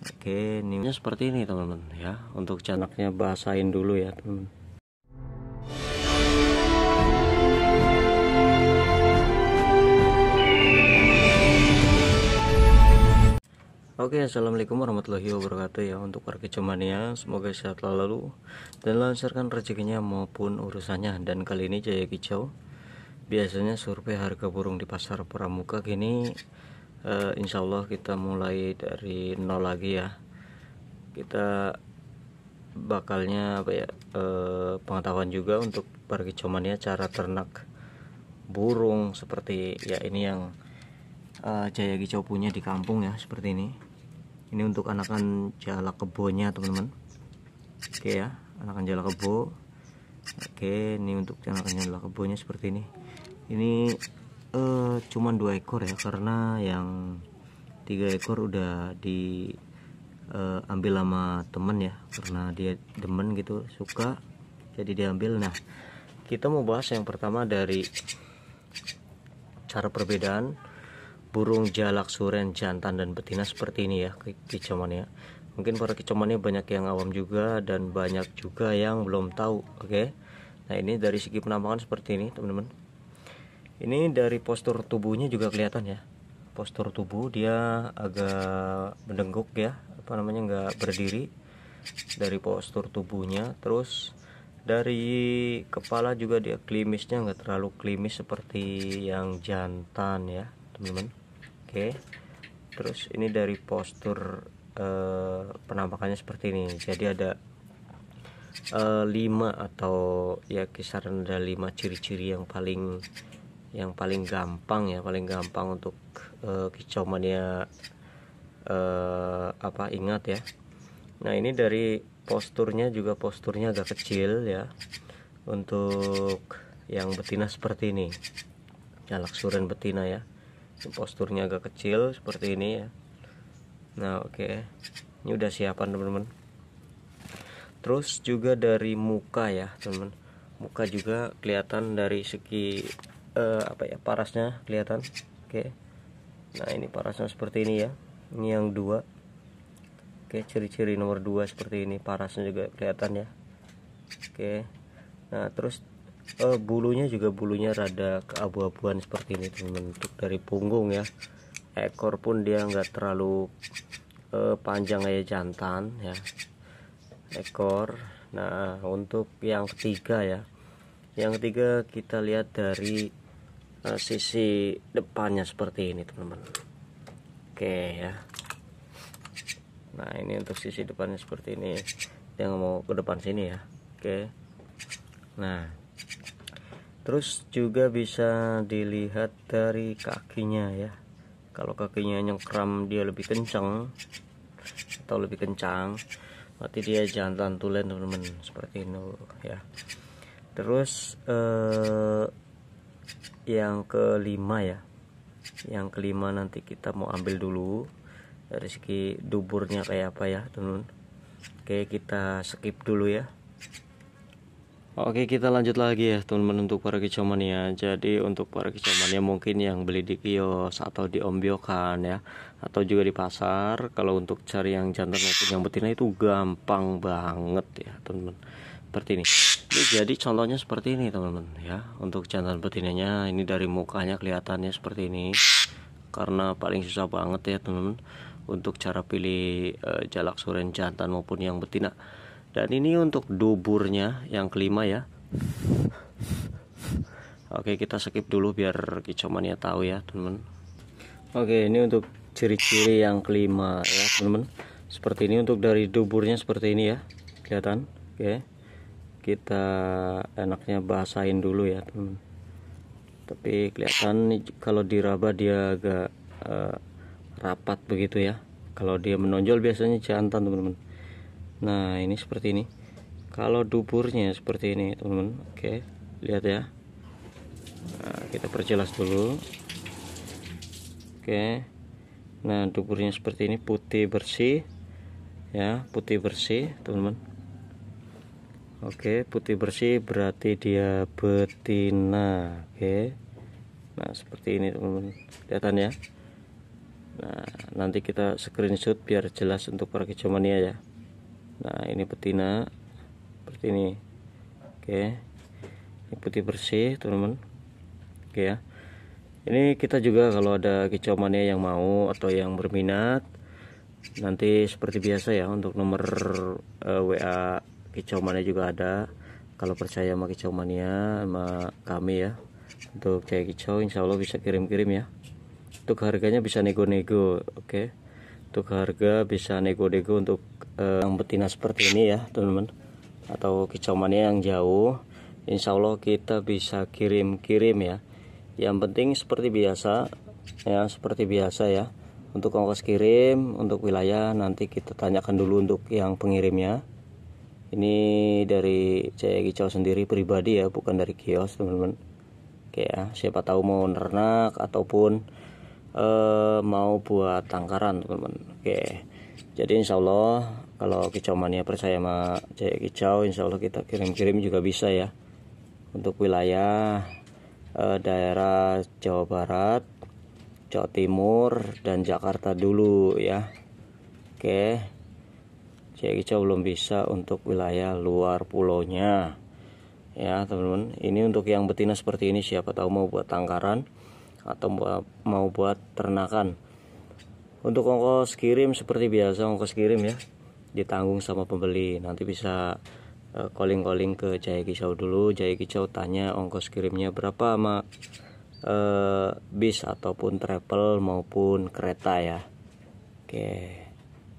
Oke, nimnya seperti ini teman-teman ya. Untuk canaknya basahin dulu ya teman Oke assalamualaikum warahmatullahi wabarakatuh ya untuk warga Jomania semoga sehat selalu dan lancarkan rezekinya maupun urusannya dan kali ini Jaya Kicau biasanya survei harga burung di pasar pramuka kini uh, eh, insya Allah kita mulai dari nol lagi ya kita bakalnya apa ya uh, pengetahuan juga untuk cuman ya cara ternak burung seperti ya ini yang uh, jaya Gicau punya di kampung ya seperti ini ini untuk anakan jala kebonya teman-teman oke ya anakan jala kebo oke ini untuk anakan jala kebonya seperti ini ini uh, cuman dua ekor ya karena yang tiga ekor udah di uh, ambil sama temen ya karena dia demen gitu suka jadi diambil nah kita mau bahas yang pertama dari cara perbedaan burung jalak suren jantan dan betina seperti ini ya kicauan ya mungkin para kicauannya banyak yang awam juga dan banyak juga yang belum tahu oke okay? nah ini dari segi penampakan seperti ini teman-teman ini dari postur tubuhnya juga kelihatan ya. Postur tubuh dia agak mendengkuk ya, apa namanya nggak berdiri dari postur tubuhnya. Terus dari kepala juga dia klimisnya nggak terlalu klimis seperti yang jantan ya, teman-teman. Oke. Terus ini dari postur eh, penampakannya seperti ini. Jadi ada eh, 5 atau ya kisaran ada lima ciri-ciri yang paling yang paling gampang ya paling gampang untuk uh, kicau mania uh, apa ingat ya nah ini dari posturnya juga posturnya agak kecil ya untuk yang betina seperti ini ya laksuren betina ya ini posturnya agak kecil seperti ini ya nah oke okay. ini udah siapan teman-teman terus juga dari muka ya teman-teman muka juga kelihatan dari segi uh, apa ya parasnya kelihatan oke okay. nah ini parasnya seperti ini ya ini yang dua oke okay, ciri-ciri nomor dua seperti ini parasnya juga kelihatan ya oke okay. nah terus uh, bulunya juga bulunya rada keabu-abuan seperti ini teman untuk dari punggung ya ekor pun dia nggak terlalu uh, panjang kayak jantan ya ekor nah untuk yang ketiga ya yang ketiga kita lihat dari Eh, sisi depannya seperti ini teman-teman oke ya nah ini untuk sisi depannya seperti ini yang mau ke depan sini ya oke nah terus juga bisa dilihat dari kakinya ya kalau kakinya nyengkram dia lebih kencang atau lebih kencang berarti dia jantan tulen teman-teman seperti ini ya terus eh, yang kelima ya yang kelima nanti kita mau ambil dulu dari segi duburnya kayak apa ya teman oke kita skip dulu ya Oke kita lanjut lagi ya teman-teman untuk para kicauan ya Jadi untuk para kicauan ya mungkin yang beli di kios atau di ombiokan ya Atau juga di pasar Kalau untuk cari yang jantan maupun yang betina itu gampang banget ya teman-teman Seperti ini jadi contohnya seperti ini teman-teman ya untuk jantan betinanya ini dari mukanya kelihatannya seperti ini karena paling susah banget ya teman-teman untuk cara pilih e, jalak suren jantan maupun yang betina dan ini untuk duburnya yang kelima ya oke kita skip dulu biar kicomannya tahu ya teman-teman oke ini untuk ciri-ciri yang kelima ya teman-teman seperti ini untuk dari duburnya seperti ini ya kelihatan oke kita enaknya bahasain dulu ya teman tapi kelihatan kalau diraba dia agak uh, rapat begitu ya kalau dia menonjol biasanya jantan teman-teman nah ini seperti ini kalau duburnya seperti ini teman-teman oke lihat ya nah, kita perjelas dulu oke nah duburnya seperti ini putih bersih ya putih bersih teman-teman Oke, putih bersih berarti dia betina. Oke. Nah, seperti ini teman-teman. Kelihatan ya? Nah, nanti kita screenshot biar jelas untuk para kecomania ya. Nah, ini betina seperti ini. Oke. Ini putih bersih, teman-teman. Oke ya. Ini kita juga kalau ada kecomania yang mau atau yang berminat nanti seperti biasa ya untuk nomor uh, eh, WA kicau mania juga ada kalau percaya sama kicau mania sama kami ya untuk cahaya kicau insya Allah bisa kirim-kirim ya untuk harganya bisa nego-nego oke okay? untuk harga bisa nego-nego untuk uh, yang betina seperti ini ya teman-teman atau kicau mania yang jauh insya Allah kita bisa kirim-kirim ya yang penting seperti biasa ya seperti biasa ya untuk ongkos kirim untuk wilayah nanti kita tanyakan dulu untuk yang pengirimnya ini dari saya kicau sendiri pribadi ya bukan dari kios teman-teman oke ya ah, siapa tahu mau nernak ataupun eh, mau buat tangkaran teman-teman oke jadi insya Allah kalau kicau mania percaya sama saya kicau Allah kita kirim-kirim juga bisa ya untuk wilayah eh, daerah Jawa Barat Jawa Timur dan Jakarta dulu ya. Oke. Kiai Kicau belum bisa untuk wilayah luar pulaunya ya teman-teman ini untuk yang betina seperti ini siapa tahu mau buat tangkaran atau mau buat ternakan untuk ongkos kirim seperti biasa ongkos kirim ya ditanggung sama pembeli nanti bisa eh, calling-calling ke Jaya Kicau dulu Jaya Kicau tanya ongkos kirimnya berapa sama eh, bis ataupun travel maupun kereta ya oke okay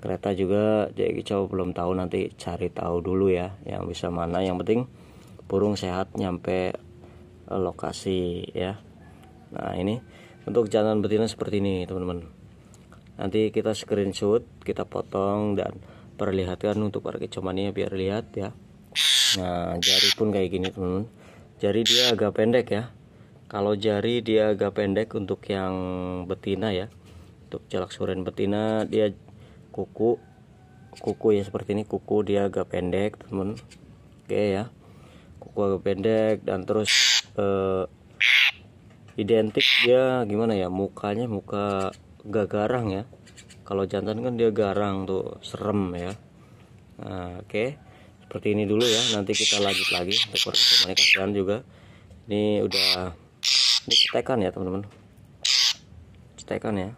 kereta juga jadi coba belum tahu nanti cari tahu dulu ya yang bisa mana yang penting burung sehat nyampe eh, lokasi ya nah ini untuk jalan betina seperti ini teman-teman nanti kita screenshot kita potong dan perlihatkan untuk para kecomannya biar lihat ya nah jari pun kayak gini teman-teman jari dia agak pendek ya kalau jari dia agak pendek untuk yang betina ya untuk jalak suren betina dia kuku kuku ya seperti ini kuku dia agak pendek teman oke ya kuku agak pendek dan terus uh, identik dia gimana ya mukanya muka gak garang ya kalau jantan kan dia garang tuh serem ya nah, oke okay. seperti ini dulu ya nanti kita lanjut lagi untuk perkembangan kalian juga ini udah ini cetekan ya teman-teman cetekan ya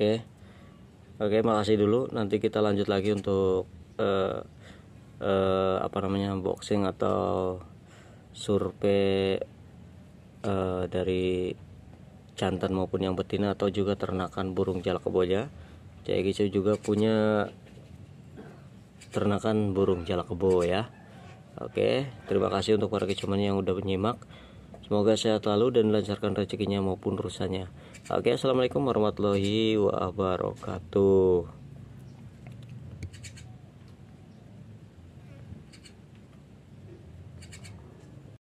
Oke. Oke, makasih dulu. Nanti kita lanjut lagi untuk uh, uh, apa namanya unboxing atau survei uh, dari jantan maupun yang betina atau juga ternakan burung jalak keboja. Cek juga punya ternakan burung jalak kebo ya. Oke, terima kasih untuk para kecuman yang udah menyimak. Semoga sehat selalu dan lancarkan rezekinya maupun urusannya. Oke, assalamualaikum warahmatullahi wabarakatuh.